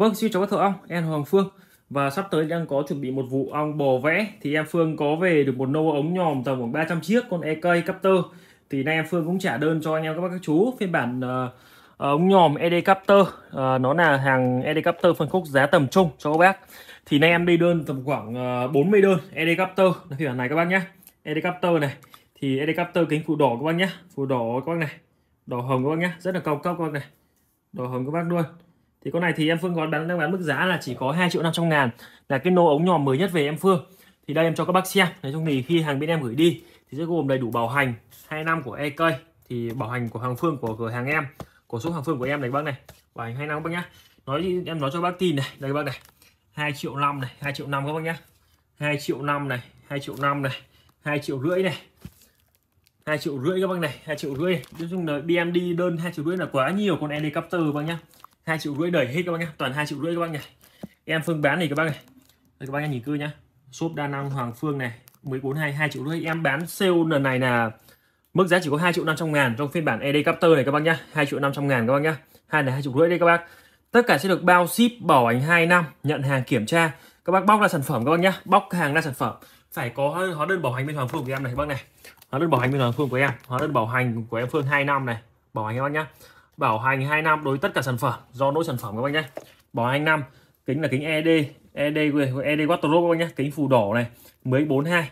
Vâng, xin chào các thợ ong, em Hoàng Phương và sắp tới đang có chuẩn bị một vụ ong bò vẽ thì em Phương có về được một nô ống nhòm tầm khoảng 300 chiếc con EK Capter thì nay em Phương cũng trả đơn cho anh em các bác các chú phiên bản uh, ống nhòm ED Capter uh, ờ, nó là hàng ED Capter phân khúc giá tầm trung cho các bác thì nay em đi đơn tầm khoảng uh, 40 đơn ED Capter phiên bản này các bác nhé ED Capter này thì ED Capter kính phụ đỏ các bác nhé phụ đỏ các bác này đỏ hồng các bác nhé rất là cao cấp các bác này đỏ hồng các bác luôn thì con này thì em Phương có bán đang bán mức giá là chỉ có 2 triệu năm trăm ngàn là cái nô ống nhỏ mới nhất về em Phương thì đây em cho các bác xem nói chung thì khi hàng bên em gửi đi thì sẽ gồm đầy đủ bảo hành 2 năm của EK thì bảo hành của hàng Phương của cửa hàng em của số hàng Phương của em này bác này bảo hành 2 năm bác nhá nói em nói cho bác tin này đây bác này 2 triệu năm này 2 triệu năm các bác nhá 2 triệu năm này 2 triệu năm này 2 triệu rưỡi này 2 triệu rưỡi các bác này 2 triệu rưỡi nói chung là BMD đơn 2 triệu rưỡi là quá nhiều con helicopter bác nhá hai triệu rưỡi đẩy hết các bác nhá toàn hai triệu rưỡi các bác nhỉ. em phương bán này các bác này Đây, các bác nhìn cưa nhá shop đa năng hoàng phương này 14 hai hai triệu rưỡi em bán sale lần này là mức giá chỉ có 2 triệu 500 ngàn trong phiên bản ED Capter này các bác nhá 2 triệu 500 ngàn các bác nhá hai này hai triệu rưỡi đây các bác tất cả sẽ được bao ship bảo hành 2 năm nhận hàng kiểm tra các bác bóc ra sản phẩm các bác nhá bóc hàng ra sản phẩm phải có hóa đơn bảo hành bên Hoàng Phương của em này các bác này hóa đơn bảo hành bên Hoàng Phương của em hóa đơn bảo hành của em Phương 2 năm này bảo hành các bác nhá bảo hành 2 năm đối với tất cả sản phẩm do nỗi sản phẩm các anh nhé bảo hành năm kính là kính ED ED ED Quattro các bác nhé kính phù đỏ này mới 1042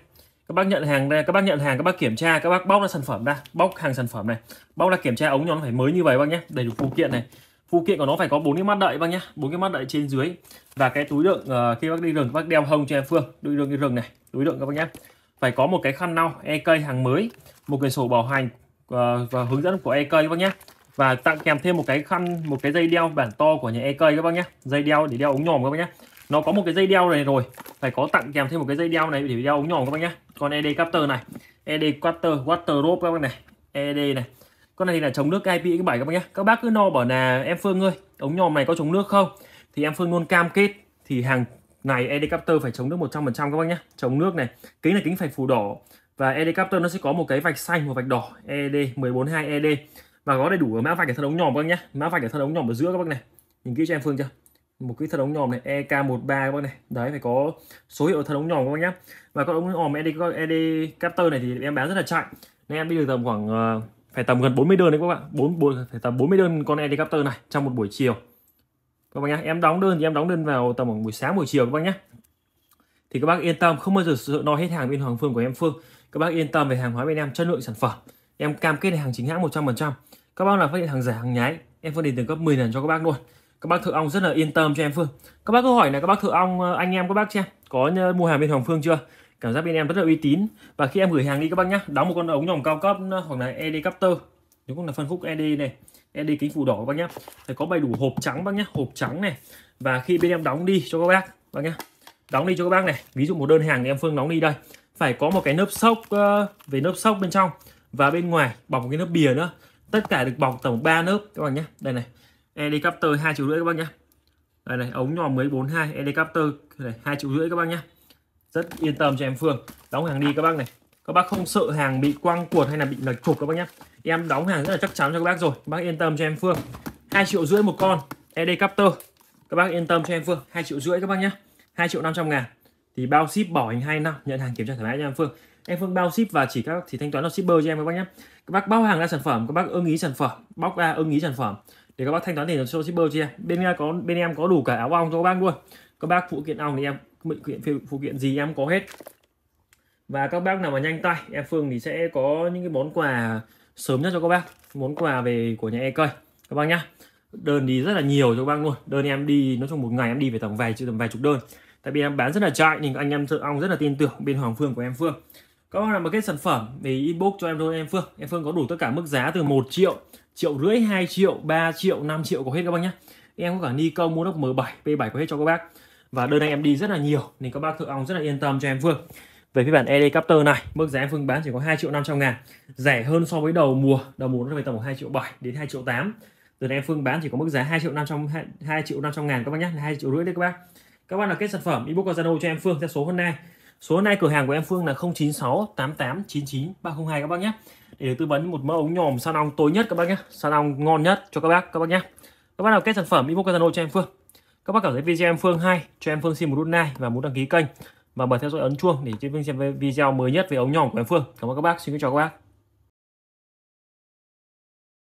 các bác nhận hàng đây các bác nhận hàng các bác kiểm tra các bác bóc ra sản phẩm ra bóc hàng sản phẩm này bóc ra kiểm tra ống cho nó phải mới như vậy các bác nhé đầy đủ phụ kiện này phụ kiện của nó phải có bốn cái mắt đợi các bác nhé bốn cái mắt đợi trên dưới và cái túi đựng uh, khi bác đi rừng bác đeo hông cho em phương đi rừng đi rừng này túi đựng các bác nhé phải có một cái khăn lau EK hàng mới một cái sổ bảo hành và hướng dẫn của EK các bác nhé và tặng kèm thêm một cái khăn một cái dây đeo bản to của nhà EK các bác nhé dây đeo để đeo ống nhòm các bác nhé nó có một cái dây đeo này rồi phải có tặng kèm thêm một cái dây đeo này để đeo ống nhòm các bác nhé còn ED capter này ED cutter water rope các bác này ED này con này thì là chống nước IP bảy các bác nhé các bác cứ no bảo là em Phương ơi ống nhòm này có chống nước không thì em Phương luôn cam kết thì hàng này ED capter phải chống nước 100% các bác nhé chống nước này kính là kính phải phủ đỏ và ED capter nó sẽ có một cái vạch xanh một vạch đỏ ED 142 ED và có đầy đủ ở mã vạch để thân ống nhòm các bác nhé mã vạch để thân ống nhòm ở giữa các bác này nhìn kỹ cho em phương chưa một cái thân ống nhòm này EK13 các bác này đấy phải có số hiệu thân ống nhòm các bác nhé và con ống nhòm ED, ED captor này thì em bán rất là chạy nên em đi được tầm khoảng ờ, phải tầm gần 40 đơn đấy các bạn bốn 4 phải tầm 40 đơn con ED captor này trong một buổi chiều các bác nhé em đóng đơn thì em đóng đơn vào tầm khoảng buổi sáng buổi chiều các bác nhé thì các bác yên tâm không bao giờ sợ nói hết hàng bên Hoàng Phương của em Phương các bác yên tâm về hàng hóa bên em chất lượng sản phẩm em cam kết hàng chính hãng 100% các bác nào phát hiện hàng giả hàng nhái em phương đến từ cấp 10 lần cho các bác luôn các bác thợ ong rất là yên tâm cho em phương các bác câu hỏi là các bác thợ ong ờ, anh em các bác xem có ờ, mua hàng bên hoàng phương chưa cảm giác bên em rất là uy tín và khi em gửi hàng đi các bác nhá đóng một con ống nhòm cao cấp hoặc là ed capter nếu cũng là phân khúc ed này ed kính phủ đỏ các bác nhá phải có đầy đủ hộp trắng bác nhá hộp trắng này và khi bên em đóng đi cho các bác bác nhá đóng đi cho các bác này ví dụ một đơn hàng thì em phương đóng đi đây phải có một cái nớp sốc ờ, về nớp sốc bên trong và bên ngoài bọc một cái lớp bìa nữa tất cả được bọc tổng 3 lớp các bạn nhé đây này ed hai triệu rưỡi các bác nhé đây này ống nhỏ mới ed capter này hai triệu rưỡi các bác nhé rất yên tâm cho em Phương đóng hàng đi các bác này các bác không sợ hàng bị quăng cuột hay là bị lệch trục các bác nhé em đóng hàng rất là chắc chắn cho các bác rồi các bác yên tâm cho em Phương hai triệu rưỡi một con ed các bác yên tâm cho em Phương hai triệu rưỡi các bác nhé hai triệu năm trăm ngàn thì bao ship bỏ hình hai năm nhận hàng kiểm tra thoải mái cho em Phương em Phương bao ship và chỉ các thì thanh toán là shipper cho em các bác nhé các bác bao hàng ra sản phẩm các bác ưng ý sản phẩm bóc ra ưng ý sản phẩm để các bác thanh toán tiền cho shipper cho em bên à, có bên em có đủ cả áo ong cho các bác luôn các bác phụ kiện ong thì em phụ kiện phụ kiện gì em có hết và các bác nào mà nhanh tay em Phương thì sẽ có những cái món quà sớm nhất cho các bác món quà về của nhà e cây các bác nhá đơn đi rất là nhiều cho các bác luôn đơn em đi nói chung một ngày em đi về tổng vài tầm vài chục đơn tại vì em bán rất là chạy nên anh em thợ ong rất là tin tưởng bên Hoàng Phương của em Phương các bác nào mà kết sản phẩm thì inbox cho em thôi em Phương em Phương có đủ tất cả mức giá từ 1 triệu triệu rưỡi 2 triệu 3 triệu 5 triệu có hết các bác nhé em có cả Nikon Monox M7 P7 có hết cho các bác và đơn này em đi rất là nhiều nên các bác thượng ông rất là yên tâm cho em Phương về phiên bản Helicopter này mức giá em Phương bán chỉ có 2 triệu 500 ngàn rẻ hơn so với đầu mùa đầu mùa nó về tầm 2 triệu 7 đến 2 triệu 8 từ này em Phương bán chỉ có mức giá 2 triệu 500 2, 2 triệu 500 ngàn các bác nhé là 2 triệu rưỡi đấy các bác các bác là kết sản phẩm ebook Zalo cho em Phương theo số hôm nay Số hôm nay cửa hàng của em Phương là 096 88 99 302 các bác nhé. Để tư vấn một mẫu ống nhòm san ong tối nhất các bác nhé. San ong ngon nhất cho các bác các bác nhé. Các bác nào kết sản phẩm inbox Zalo cho em Phương. Các bác cảm thấy video em Phương hay cho em Phương xin một nút like và muốn đăng ký kênh và bật theo dõi ấn chuông để cho Phương xem video mới nhất về ống nhòm của em Phương. Cảm ơn các bác. Xin chào các bác.